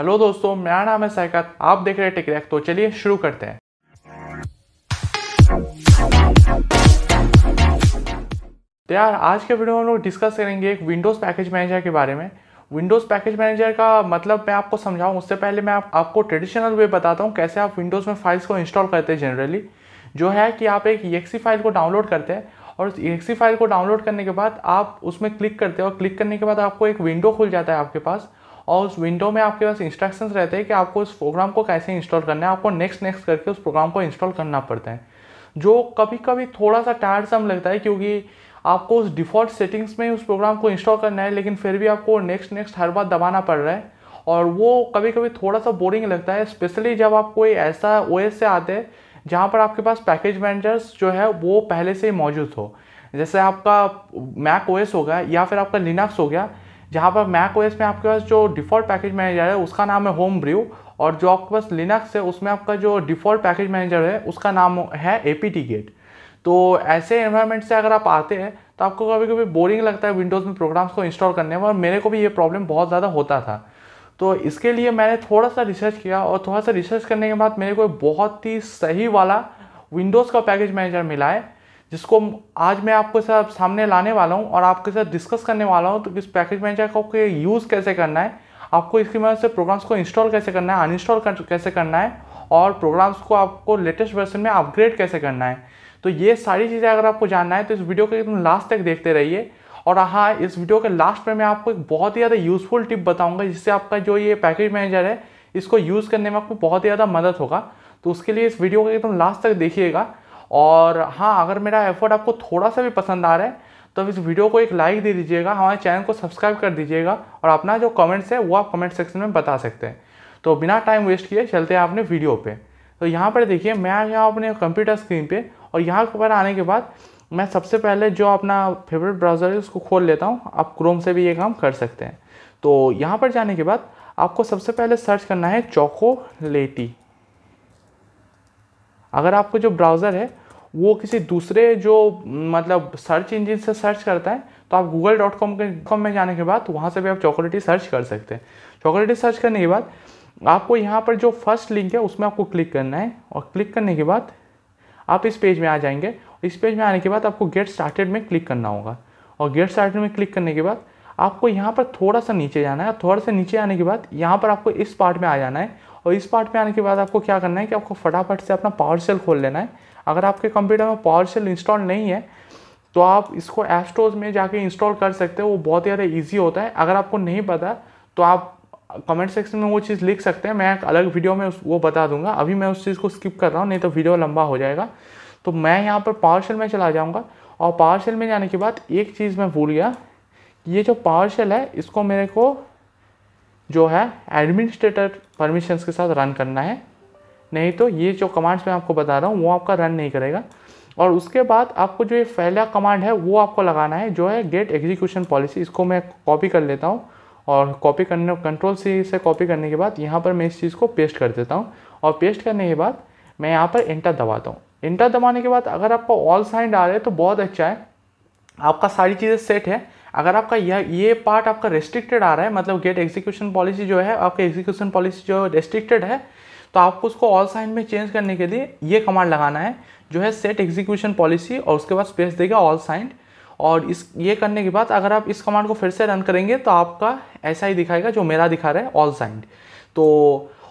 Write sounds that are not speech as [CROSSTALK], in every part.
hello दोस्तों मेरा नाम है सहकत आप देख रहे हैं टिकरेक तो चलिए शुरू करते हैं तो यार आज के वीडियो में हम लोग डिस्कस करेंगे एक विंडोज़ पैकेज मैनेजर के बारे में विंडोज़ पैकेज मैनेजर का मतलब मैं आपको समझाऊं उससे पहले मैं आप, आपको ट्रेडिशनल वे बताता हूँ कैसे आप विंडोज़ में फाइल्स को इंस्टॉल करते हैं जनरली जो है कि आप एक ई फाइल को डाउनलोड करते हैं और उस फाइल को डाउनलोड करने के बाद आप उसमें क्लिक करते हैं और क्लिक करने के बाद आपको एक विंडो खुल जाता है आपके पास और उस विंडो में आपके पास इंस्ट्रक्शंस रहते हैं कि आपको उस प्रोग्राम को कैसे इंस्टॉल करना है आपको नेक्स्ट नेक्स्ट करके उस प्रोग्राम को इंस्टॉल करना पड़ता है जो कभी कभी थोड़ा सा सम लगता है क्योंकि आपको उस डिफ़ॉल्ट सेटिंग्स में उस प्रोग्राम को इंस्टॉल करना है लेकिन फिर भी आपको नेक्स्ट नेक्स्ट हर बार दबाना पड़ रहा है और वो कभी कभी थोड़ा सा बोरिंग लगता है स्पेशली जब आप कोई ऐसा ओ से आते हैं जहाँ पर आपके पास पैकेज मैनेजर्स जो है वो पहले से ही मौजूद हो जैसे आपका मैक ओ गया या फिर आपका लिनक्स हो गया जहाँ पर मैक ओएस में आपके पास जो डिफ़ॉल्ट पैकेज मैनेजर है उसका नाम है होम ब्रिव और जो आपके पास लिनक्स है उसमें आपका जो डिफ़ॉल्ट पैकेज मैनेजर है उसका नाम है ए गेट तो ऐसे एनवायरनमेंट से अगर आप आते हैं तो आपको कभी कभी बोरिंग लगता है विंडोज़ में प्रोग्राम्स को इंस्टॉल करने में और मेरे को भी ये प्रॉब्लम बहुत ज़्यादा होता था तो इसके लिए मैंने थोड़ा सा रिसर्च किया और थोड़ा सा रिसर्च करने के बाद मेरे को बहुत ही सही वाला विंडोज़ का पैकेज मैनेजर मिला है जिसको आज मैं आपके साथ सामने लाने वाला हूँ और आपके साथ डिस्कस करने वाला हूँ तो इस पैकेज मैनेजर को यूज़ कैसे करना है आपको इसकी मदद से प्रोग्राम्स को इंस्टॉल कैसे करना है अनइंस्टॉल कर, कैसे करना है और प्रोग्राम्स को आपको लेटेस्ट वर्जन में अपग्रेड कैसे करना है तो ये सारी चीज़ें अगर आपको जानना है तो इस वीडियो को एकदम लास्ट तक देखते रहिए और हाँ इस वीडियो के लास्ट में मैं आपको एक बहुत ही ज़्यादा यूज़फुल टिप बताऊंगा जिससे आपका जो ये पैकेज मैनेजर है इसको यूज़ करने में आपको बहुत ही ज़्यादा मदद होगा तो उसके लिए इस वीडियो को एकदम लास्ट तक देखिएगा और हाँ अगर मेरा एफर्ट आपको थोड़ा सा भी पसंद आ रहा है तो इस वीडियो को एक लाइक दे दीजिएगा हमारे चैनल को सब्सक्राइब कर दीजिएगा और अपना जो कमेंट्स है वो आप कमेंट सेक्शन में बता सकते हैं तो बिना टाइम वेस्ट किए चलते हैं आपने वीडियो पे तो यहाँ पर देखिए मैं आ गया अपने कंप्यूटर स्क्रीन पे और यहाँ पर आने के बाद मैं सबसे पहले जो अपना फेवरेट ब्राउज़र है उसको खोल लेता हूँ आप क्रोम से भी ये काम कर सकते हैं तो यहाँ पर जाने के बाद आपको सबसे पहले सर्च करना है चौको लेटी अगर आपको जो ब्राउज़र है वो किसी दूसरे जो मतलब सर्च इंजन से सर्च करता है तो आप गूगल डॉट कॉम के कॉम में जाने के बाद वहाँ से भी आप चॉकलेटी सर्च कर सकते हैं चॉकलेटी सर्च करने के बाद आपको यहाँ पर जो फर्स्ट लिंक है उसमें आपको क्लिक करना है और क्लिक करने के बाद आप इस पेज में आ जाएंगे इस पेज में आने के बाद आपको गेट स्टार्टेड में क्लिक करना होगा और गेट स्टार्टेड में क्लिक करने के बाद आपको यहाँ पर थोड़ा सा नीचे जाना है थोड़ा सा नीचे आने के बाद यहाँ पर आपको इस पार्ट में आ जाना है और इस पार्ट में आने के बाद आपको क्या करना है कि आपको फटाफट से अपना पावर सेल खोल लेना है अगर आपके कंप्यूटर में पावर सेल इंस्टॉल नहीं है तो आप इसको एस्ट्रोज में जाके इंस्टॉल कर सकते हो वो बहुत ज़्यादा ईजी होता है अगर आपको नहीं पता तो आप कमेंट सेक्शन में वो चीज़ लिख सकते हैं मैं एक अलग वीडियो में वो बता दूंगा अभी मैं उस चीज़ को स्किप कर रहा हूँ नहीं तो वीडियो लंबा हो जाएगा तो मैं यहाँ पर पावर सेल में चला जाऊँगा और पावर सेल में जाने के बाद एक चीज़ मैं भूल गया ये जो पावर सेल है इसको मेरे को जो है एडमिनिस्ट्रेटर परमिशंस के साथ रन करना है नहीं तो ये जो कमांड्स मैं आपको बता रहा हूँ वो आपका रन नहीं करेगा और उसके बाद आपको जो ये पहला कमांड है वो आपको लगाना है जो है गेट एग्जीक्यूशन पॉलिसी इसको मैं कॉपी कर लेता हूँ और कॉपी करने कंट्रोल सी से कॉपी करने के बाद यहाँ पर मैं इस चीज़ को पेस्ट कर देता हूँ और पेस्ट करने के बाद मैं यहाँ पर इंटर दबाता हूँ इंटर दबाने के बाद अगर आपको ऑल साइंड आ रहा है तो बहुत अच्छा है आपका सारी चीज़ें सेट है अगर आपका यह ये पार्ट आपका रेस्ट्रिक्टेड आ रहा है मतलब गेट एग्जीक्यूशन पॉलिसी जो है आपका एग्जीक्यूशन पॉलिसी जो रेस्ट्रिक्टेड है तो आपको उसको ऑल साइन में चेंज करने के लिए ये कमांड लगाना है जो है सेट एग्जीक्यूशन पॉलिसी और उसके बाद स्पेस देगा ऑल साइन और इस ये करने के बाद अगर आप इस कमांड को फिर से रन करेंगे तो आपका ऐसा ही दिखाएगा जो मेरा दिखा रहा है ऑल साइंड तो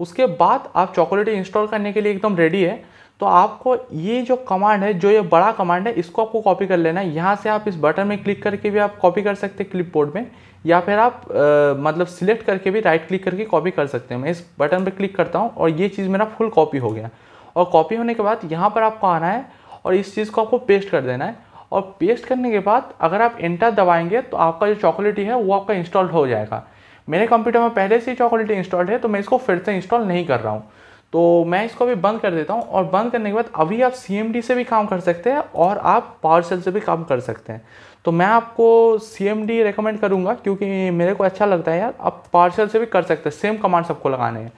उसके बाद आप चॉकोलेट इंस्टॉल करने के लिए एकदम रेडी है तो आपको ये जो कमांड है जो ये बड़ा कमांड है इसको आपको कॉपी कर लेना है यहाँ से आप इस बटन में क्लिक करके भी आप कॉपी कर सकते हैं क्लिपबोर्ड में या फिर आप आ, मतलब सिलेक्ट करके भी राइट क्लिक करके कॉपी कर सकते हैं मैं इस बटन पर क्लिक करता हूँ और ये चीज़ मेरा फुल कॉपी हो गया और कॉपी होने के बाद यहाँ पर आपको आना है और इस चीज़ को आपको पेस्ट कर देना है और पेस्ट करने के बाद अगर आप एंटर दबाएंगे तो आपका जो चॉकलेटी है वो आपका इंस्टॉल्ड हो जाएगा मेरे कंप्यूटर में पहले से ही चॉकलेटी इंस्टॉल्ड है तो मैं इसको फिर से इंस्टॉल नहीं कर रहा हूँ तो मैं इसको अभी बंद कर देता हूँ और बंद करने के बाद अभी आप सी से भी काम कर सकते हैं और आप पावर सेल से भी काम कर सकते हैं तो मैं आपको सी एम डी रिकमेंड करूँगा क्योंकि मेरे को अच्छा लगता है यार आप पावर सेल से भी कर सकते हैं सेम कमांड सबको लगाने हैं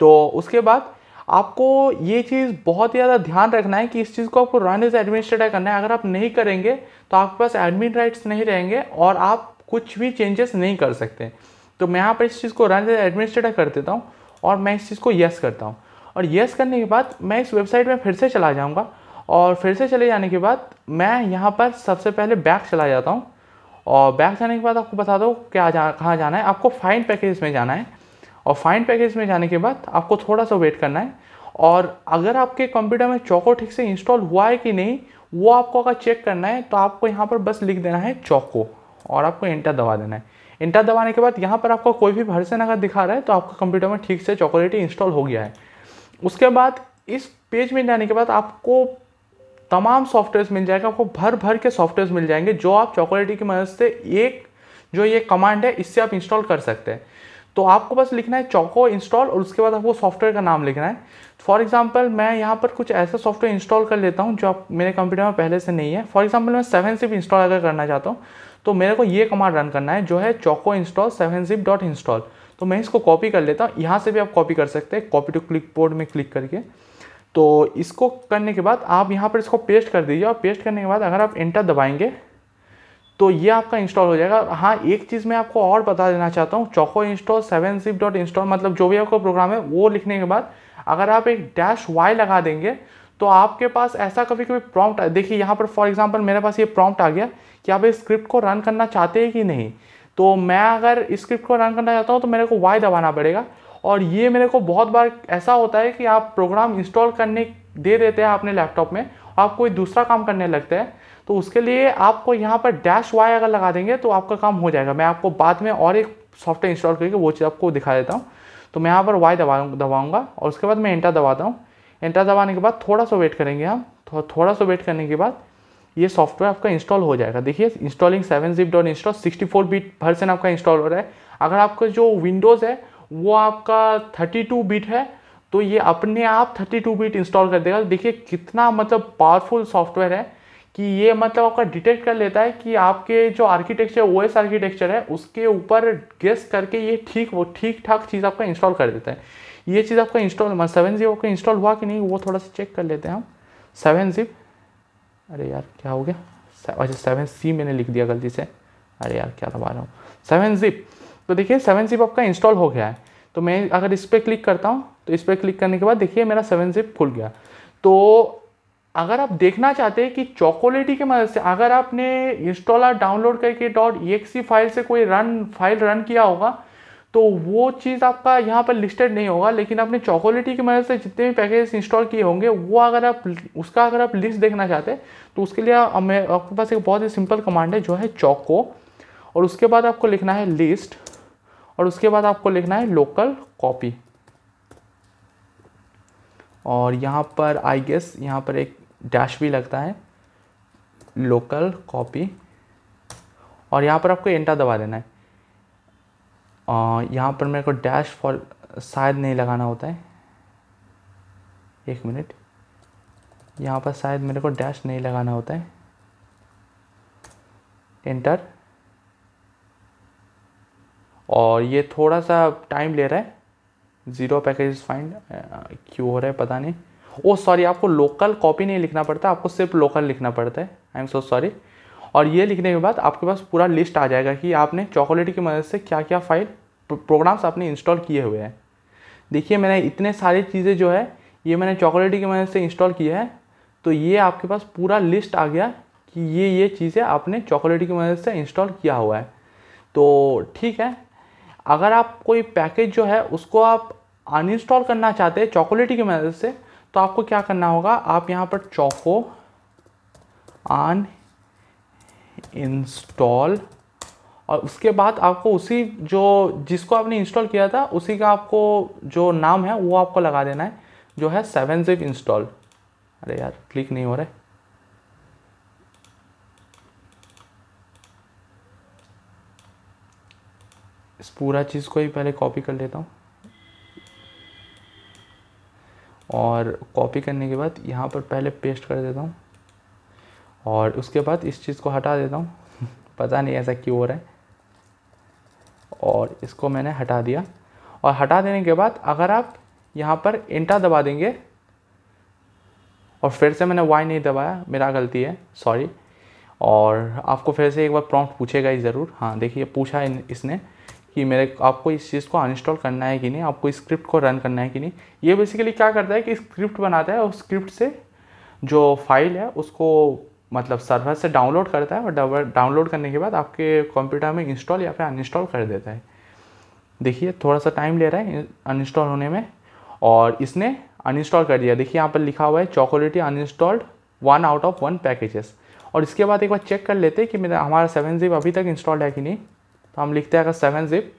तो उसके बाद आपको ये चीज़ बहुत ज़्यादा ध्यान रखना है कि इस चीज़ को आपको रन एज एडमिनिस्ट्रेटर करना है अगर आप नहीं करेंगे तो आपके पास एडमिन राइट्स नहीं रहेंगे और आप कुछ भी चेंजेस नहीं कर सकते तो मैं यहाँ पर इस चीज़ को रन एज एडमिनिस्ट्रेटर कर देता हूँ और मैं इस चीज़ को यस करता हूँ और येस करने के बाद मैं इस वेबसाइट में फिर से चला जाऊँगा और फिर से चले जाने के बाद मैं यहाँ पर सबसे पहले बैक चला जाता हूँ और बैक जाने के बाद आपको बता दो क्या जा कहाँ जाना है आपको फाइन पैकेज में जाना है और फाइन पैकेज में जाने के बाद आपको थोड़ा सा वेट करना है और अगर आपके कंप्यूटर में चौको ठीक से इंस्टॉल हुआ है कि नहीं वो आपको अगर चेक करना है तो आपको यहाँ पर बस लिख देना है चौको और आपको इंटर दबा देना है इंटर दबाने के बाद यहाँ पर आपको कोई भी भरसे अगर दिखा रहा है तो आपका कंप्यूटर में ठीक से चॉकोलेटी इंस्टॉल हो गया है उसके बाद इस पेज में जाने के बाद आपको तमाम सॉफ्टवेयर मिल जाएगा आपको भर भर के सॉफ्टवेयर मिल जाएंगे जो आप चॉकोलेटी की मदद से एक जो ये कमांड है इससे आप इंस्टॉल कर सकते हैं तो आपको बस लिखना है चौको इंस्टॉल और उसके बाद आपको सॉफ्टवेयर का नाम लिखना है फॉर एग्जाम्पल मैं यहाँ पर कुछ ऐसा सॉफ्टवेयर इंस्टॉल कर लेता हूँ जो आप मेरे कंप्यूटर में पहले से नहीं है फॉर एग्जाम्पल मैं सेवन सिप इंस्टॉल अगर करना चाहता हूँ तो मेरे को ये कमांड रन करना है जो है choco install seven zip dot install तो मैं इसको कॉपी कर लेता हूँ यहाँ से भी आप कॉपी कर सकते हैं कॉपी टू क्लिक बोर्ड में क्लिक करके तो इसको करने के बाद आप यहाँ पर इसको पेस्ट कर दीजिए और पेस्ट करने के बाद अगर आप इंटर दबाएंगे तो ये आपका इंस्टॉल हो जाएगा हाँ एक चीज़ मैं आपको और बता देना चाहता हूँ choco install seven zip dot install मतलब जो भी आपका प्रोग्राम है वो लिखने के बाद अगर आप एक डैश वाई लगा देंगे तो आपके पास ऐसा कभी कभी प्रॉम्प्ट देखिए यहाँ पर फॉर एग्जांपल मेरे पास ये प्रॉम्प्ट आ गया कि आप इस स्क्रिप्ट को रन करना चाहते हैं कि नहीं तो मैं अगर स्क्रिप्ट को रन करना चाहता हूँ तो मेरे को वाई दबाना पड़ेगा और ये मेरे को बहुत बार ऐसा होता है कि आप प्रोग्राम इंस्टॉल करने दे देते हैं अपने लैपटॉप में आप कोई दूसरा काम करने लगते हैं तो उसके लिए आपको यहाँ पर डैश वाई अगर लगा देंगे तो आपका काम हो जाएगा मैं आपको बाद में और एक सॉफ्टवेयर इंस्टॉल करके वो चीज़ आपको दिखा देता हूँ तो मैं यहाँ पर वाई दबा दबाऊँगा और उसके बाद मैं एंटर दबाता हूँ एंटर दबाने के बाद थोड़ा सा वेट करेंगे हम थोड़ा सा वेट करने के बाद ये सॉफ्टवेयर आपका इंस्टॉल हो जाएगा देखिए installing seven zip dot install sixty four bit version आपका इंस्टॉल हो रहा है अगर आपका जो विंडोज़ है वो आपका थर्टी टू बीट है तो ये अपने आप थर्टी टू बीट इंस्टॉल कर देगा देखिए कितना मतलब पावरफुल सॉफ्टवेयर है कि ये मतलब आपका डिटेक्ट कर लेता है कि आपके जो आर्किटेक्चर ओ एस आर्किटेक्चर है उसके ऊपर गेस करके ये ठीक वो ठीक ठाक चीज़ आपका इंस्टॉल कर देता है ये चीज़ आपका इंस्टॉल सेवन जिप आपका इंस्टॉल हुआ कि नहीं वो थोड़ा सा चेक कर लेते हैं हम सेवन जिप अरे यार क्या हो गया अच्छा सेवन सी मैंने लिख दिया गलती से अरे यार क्या दबा रहा हूँ सेवन जिप तो देखिए सेवन जिप आपका इंस्टॉल हो गया है तो मैं अगर इस पर क्लिक करता हूँ तो इस पर क्लिक करने के बाद देखिए मेरा सेवन जिप खुल गया तो अगर आप देखना चाहते हैं कि चॉकोलेटी के मदद से अगर आपने इंस्टॉलर डाउनलोड करके डॉट ई फाइल से कोई रन फाइल रन किया होगा तो वो चीज़ आपका यहाँ पर लिस्टेड नहीं होगा लेकिन आपने चॉकोलेटी की मदद से जितने भी पैकेज इंस्टॉल किए होंगे वो अगर आप उसका अगर आप लिस्ट देखना चाहते हैं तो उसके लिए हमें आपके पास एक बहुत ही सिंपल कमांड है जो है चौको और उसके बाद आपको लिखना है लिस्ट और उसके बाद आपको लिखना है लोकल कॉपी और यहाँ पर आई गेस यहाँ पर एक डैश भी लगता है लोकल कॉपी और यहाँ पर आपको एंटर दबा देना है यहाँ पर मेरे को डैश फॉल शायद नहीं लगाना होता है एक मिनट यहाँ पर शायद मेरे को डैश नहीं लगाना होता है इंटर और ये थोड़ा सा टाइम ले रहा है ज़ीरो पैकेज फाइंड क्यों हो रहा है पता नहीं ओ सॉरी आपको लोकल कॉपी नहीं लिखना पड़ता आपको सिर्फ लोकल लिखना पड़ता है आई एम सो सॉरी और ये लिखने के बाद आपके पास पूरा लिस्ट आ जाएगा कि आपने चॉकलेट की मदद से क्या क्या फाइल प्रोग्राम्स आपने इंस्टॉल किए हुए हैं देखिए मैंने इतने सारी चीज़ें जो है ये मैंने चॉकलेटी की मदद से इंस्टॉल किया है तो ये आपके पास पूरा लिस्ट आ गया कि ये ये चीज़ें आपने चॉकलेटी की मदद से इंस्टॉल किया हुआ है तो ठीक है अगर आप कोई पैकेज जो है उसको आप अनइंस्टॉल करना चाहते हैं चॉकलेटी की मदद से तो आपको क्या करना होगा आप यहाँ पर चौको अन इंस्टॉल और उसके बाद आपको उसी जो जिसको आपने इंस्टॉल किया था उसी का आपको जो नाम है वो आपको लगा देना है जो है सेवन जिप इंस्टॉल अरे यार क्लिक नहीं हो रहा है इस पूरा चीज़ को ही पहले कॉपी कर लेता हूँ और कॉपी करने के बाद यहाँ पर पहले पेस्ट कर देता हूँ और उसके बाद इस चीज़ को हटा देता हूँ [LAUGHS] पता नहीं ऐसा क्यों हो रहा है और इसको मैंने हटा दिया और हटा देने के बाद अगर आप यहाँ पर इंटा दबा देंगे और फिर से मैंने वाई नहीं दबाया मेरा गलती है सॉरी और आपको फिर से एक बार प्रॉम्प्ट पूछेगा ही ज़रूर हाँ देखिए पूछा इसने कि मेरे आपको इस चीज़ को अनइंस्टॉल करना है कि नहीं आपको स्क्रिप्ट को रन करना है कि नहीं ये बेसिकली क्या करता है कि स्क्रिप्ट बनाता है और स्क्रिप्ट से जो फाइल है उसको मतलब सर्वर से डाउनलोड करता है और डाउनलोड करने के बाद आपके कंप्यूटर में इंस्टॉल या फिर अनइंस्टॉल कर देता है देखिए थोड़ा सा टाइम ले रहा है अनइंस्टॉल होने में और इसने अनइंस्टॉल कर दिया देखिए यहाँ पर लिखा हुआ है chocolatey uninstalled one out of one packages और इसके बाद एक बार चेक कर लेते हैं कि मेरा हमारा सेवन जिप अभी तक इंस्टॉल्ड है कि नहीं तो हम लिखते हैं अगर सेवन जिप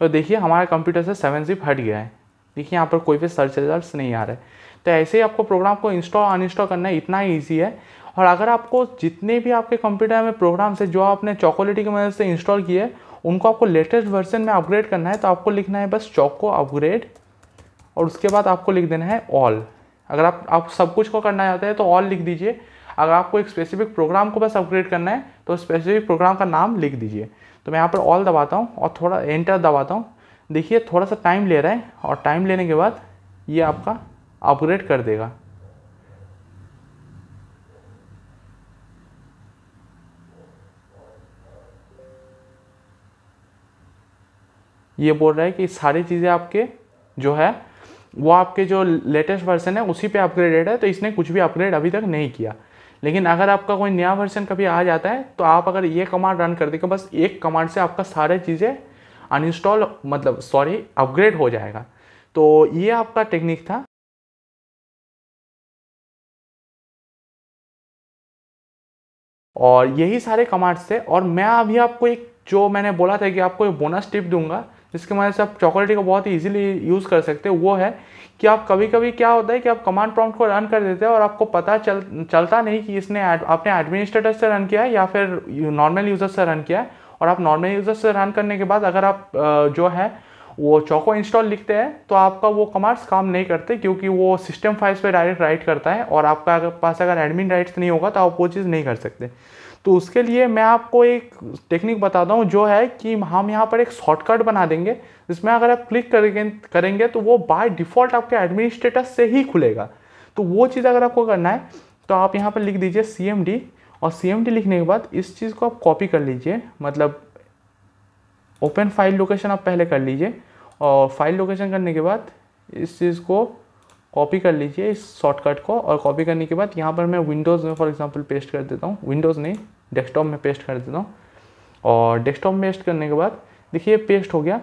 तो देखिए हमारे कंप्यूटर से सेवन जिप हट गया है देखिए यहाँ पर कोई भी सर्च रिजल्ट नहीं आ रहे तो ऐसे ही आपको प्रोग्राम को इंस्टॉल अनइंस्टॉल करना इतना ईजी है और अगर आपको जितने भी आपके कंप्यूटर में प्रोग्राम्स है जो आपने चॉकोलेटी की मदद से इंस्टॉल किए उनको आपको लेटेस्ट वर्जन में अपग्रेड करना है तो आपको लिखना है बस चौको अपग्रेड और उसके बाद आपको लिख देना है ऑल अगर आप आप सब कुछ को करना चाहते हैं तो ऑल लिख दीजिए अगर आपको एक स्पेसिफिक प्रोग्राम को बस अपग्रेड करना है तो स्पेसिफिक प्रोग्राम का नाम लिख दीजिए तो मैं यहाँ पर ऑल दबाता हूँ और थोड़ा एंटर दबाता हूँ देखिए थोड़ा सा टाइम ले रहा है और टाइम लेने के बाद ये आपका अपग्रेड कर देगा ये बोल रहा है कि सारी चीज़ें आपके जो है वो आपके जो लेटेस्ट वर्सन है उसी पे अपग्रेडेड है तो इसने कुछ भी अपग्रेड अभी तक नहीं किया लेकिन अगर आपका कोई नया वर्सन कभी आ जाता है तो आप अगर ये कमांड रन कर देंगे बस एक कमांड से आपका सारे चीज़ें अनइंस्टॉल मतलब सॉरी अपग्रेड हो जाएगा तो ये आपका टेक्निक था और यही सारे कमांड्स थे और मैं अभी आपको एक जो मैंने बोला था कि आपको एक बोनस टिप दूंगा जिसके माध्यम से आप चॉकलेटी को बहुत ही ईजिली यूज़ कर सकते हैं वो है कि आप कभी कभी क्या होता है कि आप कमांड प्रॉम्प्ट को रन कर देते हैं और आपको पता चल चलता नहीं कि इसने आपने एडमिनिस्ट्रेटर से रन किया है या फिर नॉर्मल यूज़र से रन किया है और आप नॉर्मल यूज़र से रन करने के बाद अगर आप जो है वो चौको इंस्टॉल लिखते हैं तो आपका वो कमांड्स काम नहीं करते क्योंकि वो सिस्टम फाइल्स पे डायरेक्ट राइट करता है और आपका पास अगर एडमिन राइट्स नहीं होगा तो आप वो चीज़ नहीं कर सकते तो उसके लिए मैं आपको एक टेक्निक बताता हूँ जो है कि हम यहाँ पर एक शॉर्टकट बना देंगे जिसमें अगर आप क्लिक करेंगे करेंगे तो वो बाय डिफ़ॉल्ट आपके एडमिनिस्ट्रेटर से ही खुलेगा तो वो चीज़ अगर आपको करना है तो आप यहाँ पर लिख दीजिए सी और सी लिखने के बाद इस चीज़ को आप कॉपी कर लीजिए मतलब ओपन फाइल लोकेशन आप पहले कर लीजिए और फाइल लोकेशन करने के बाद इस चीज़ को कॉपी कर लीजिए इस शॉर्टकट को और कॉपी करने के बाद यहाँ पर मैं विंडोज़ में फॉर एग्जांपल पेस्ट कर देता हूँ विंडोज़ नहीं डेस्कटॉप में पेस्ट कर देता हूँ और डेस्कटॉप में पेस्ट करने के बाद देखिए पेस्ट हो गया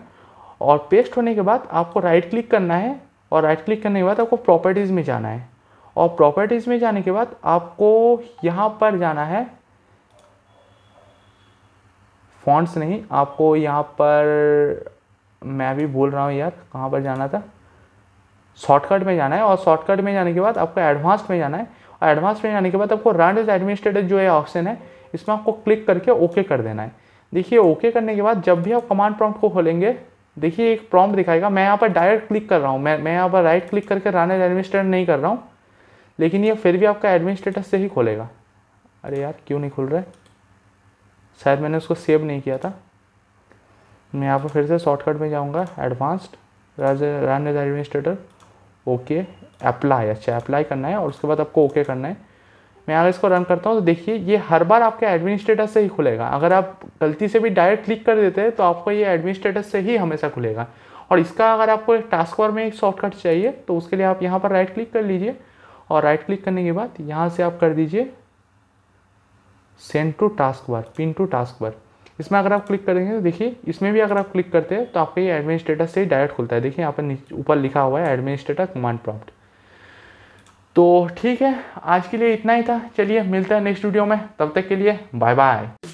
और पेस्ट होने के बाद आपको राइट क्लिक करना है और राइट क्लिक करने के बाद आपको प्रॉपर्टीज़ में जाना है और प्रॉपर्टीज़ में जाने के बाद आपको यहाँ पर जाना है फॉन्ट्स नहीं आपको यहाँ पर मैं भी बोल रहा हूँ यार कहाँ पर जाना था शॉर्टकट में जाना है और शॉर्टकट में जाने के बाद आपको एडवांस में जाना है और एडवांस में जाने के बाद आपको रन एज एडमिनिस्ट्रेटर जो है ऑप्शन है इसमें आपको क्लिक करके ओके कर देना है देखिए ओके करने के बाद जब भी आप कमांड प्रॉम्प्ट को खोलेंगे देखिए एक प्रॉम्प्ट दिखाएगा मैं यहाँ पर डायरेक्ट क्लिक कर रहा हूँ मैं मैं यहाँ पर राइट क्लिक करके रन एज एडमिनिस्ट्रेटर नहीं कर रहा हूँ लेकिन ये फिर भी आपका एडमिनिस्ट्रेटर से ही खोलेगा अरे यार क्यों नहीं खुल रहा है शायद मैंने उसको सेव नहीं किया था मैं यहाँ पर फिर से शॉर्टकट में जाऊँगा advanced run as administrator okay apply अच्छा अप्लाई करना है और उसके बाद आपको ओके करना है मैं अगर इसको रन करता हूँ तो देखिए ये हर बार आपके एडमिनिस्ट्रेटर से ही खुलेगा अगर आप गलती से भी डायरेक्ट क्लिक कर देते हैं तो आपको ये एडमिनिस्ट्रेटर से ही हमेशा खुलेगा और इसका अगर आपको एक टास्क वर में एक शॉर्टकट चाहिए तो उसके लिए आप यहाँ पर राइट क्लिक कर लीजिए और राइट क्लिक करने के बाद यहाँ से आप कर दीजिए send to taskbar pin to taskbar इसमें अगर आप क्लिक करेंगे तो देखिए इसमें भी अगर आप क्लिक करते हैं तो आपके ये एडमिनिस्ट्रेटर से डायरेक्ट खुलता है देखिए यहाँ पर ऊपर लिखा हुआ है एडमिनिस्ट्रेटर कमांड प्रॉम्प्ट तो ठीक है आज के लिए इतना ही था चलिए मिलता है नेक्स्ट वीडियो में तब तक के लिए बाय बाय